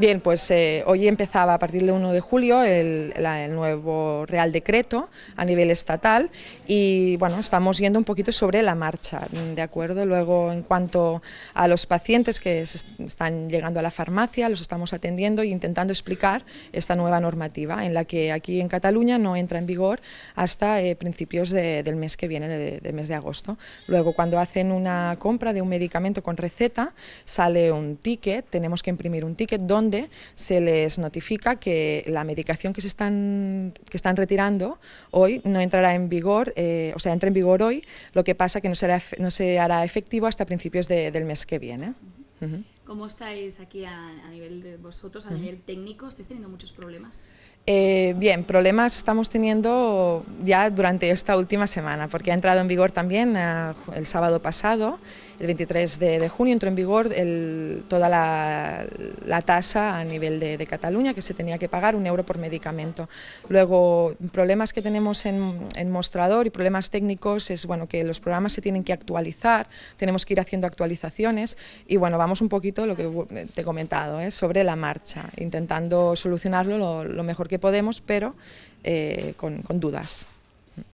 Bien, pues eh, hoy empezaba a partir del 1 de julio el, nuevo Real Decreto a nivel estatal y bueno, estamos yendo un poquito sobre la marcha, ¿de acuerdo? Luego en cuanto a los pacientes que están llegando a la farmacia, los estamos atendiendo e intentando explicar esta nueva normativa en la que aquí en Cataluña no entra en vigor hasta eh, principios del mes que viene, del de mes de agosto. Luego cuando hacen una compra de un medicamento con receta, sale un ticket, tenemos que imprimir un ticket donde se les notifica que la medicación que se están, que están retirando hoy no entrará en vigor, eh, o sea, entra en vigor hoy, lo que pasa que no, será, no se hará efectivo hasta principios del mes que viene. ¿Cómo estáis aquí a, nivel de vosotros, a nivel técnico? ¿Estáis teniendo muchos problemas? Eh, bien, problemas estamos teniendo ya durante esta última semana, porque ha entrado en vigor también eh, el sábado pasado, el 23 de, junio, entró en vigor toda la, tasa a nivel de, Cataluña, que se tenía que pagar un euro por medicamento. Luego, problemas que tenemos en, mostrador y problemas técnicos es bueno que los programas se tienen que actualizar, tenemos que ir haciendo actualizaciones y bueno, vamos un poquito lo que te he comentado, eh, sobre la marcha, intentando solucionarlo lo, lo mejor que podemos, pero eh, con, con dudas.